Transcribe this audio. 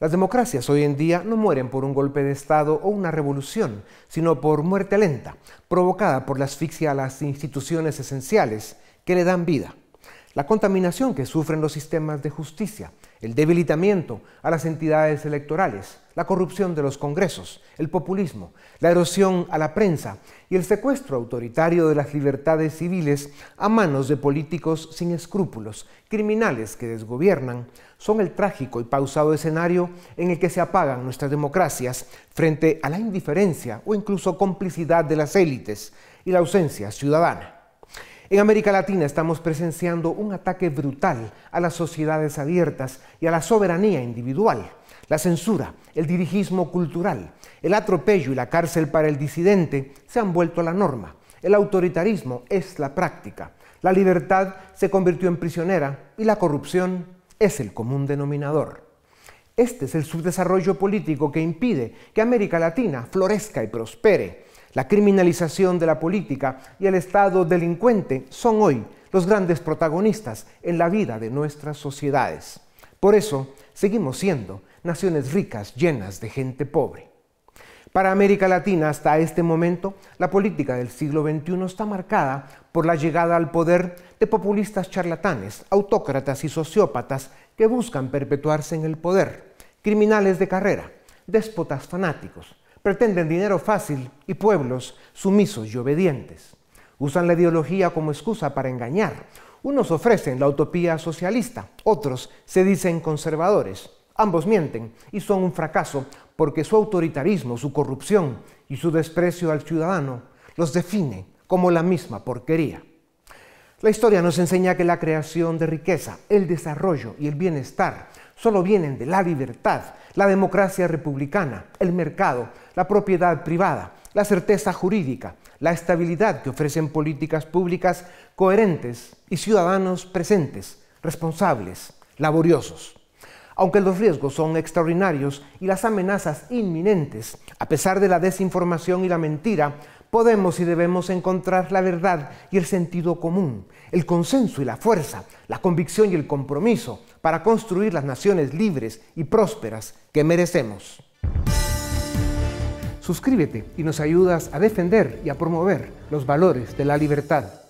Las democracias hoy en día no mueren por un golpe de Estado o una revolución, sino por muerte lenta, provocada por la asfixia a las instituciones esenciales que le dan vida la contaminación que sufren los sistemas de justicia, el debilitamiento a las entidades electorales, la corrupción de los congresos, el populismo, la erosión a la prensa y el secuestro autoritario de las libertades civiles a manos de políticos sin escrúpulos, criminales que desgobiernan, son el trágico y pausado escenario en el que se apagan nuestras democracias frente a la indiferencia o incluso complicidad de las élites y la ausencia ciudadana. En América Latina estamos presenciando un ataque brutal a las sociedades abiertas y a la soberanía individual. La censura, el dirigismo cultural, el atropello y la cárcel para el disidente se han vuelto la norma. El autoritarismo es la práctica. La libertad se convirtió en prisionera y la corrupción es el común denominador. Este es el subdesarrollo político que impide que América Latina florezca y prospere. La criminalización de la política y el Estado delincuente son hoy los grandes protagonistas en la vida de nuestras sociedades. Por eso seguimos siendo naciones ricas llenas de gente pobre. Para América Latina hasta este momento, la política del siglo XXI está marcada por la llegada al poder de populistas charlatanes, autócratas y sociópatas que buscan perpetuarse en el poder, criminales de carrera, déspotas fanáticos, pretenden dinero fácil y pueblos sumisos y obedientes. Usan la ideología como excusa para engañar. Unos ofrecen la utopía socialista, otros se dicen conservadores. Ambos mienten y son un fracaso porque su autoritarismo, su corrupción y su desprecio al ciudadano los define como la misma porquería. La historia nos enseña que la creación de riqueza, el desarrollo y el bienestar solo vienen de la libertad, la democracia republicana, el mercado, la propiedad privada, la certeza jurídica, la estabilidad que ofrecen políticas públicas coherentes y ciudadanos presentes, responsables, laboriosos. Aunque los riesgos son extraordinarios y las amenazas inminentes, a pesar de la desinformación y la mentira, podemos y debemos encontrar la verdad y el sentido común, el consenso y la fuerza, la convicción y el compromiso para construir las naciones libres y prósperas que merecemos. Suscríbete y nos ayudas a defender y a promover los valores de la libertad.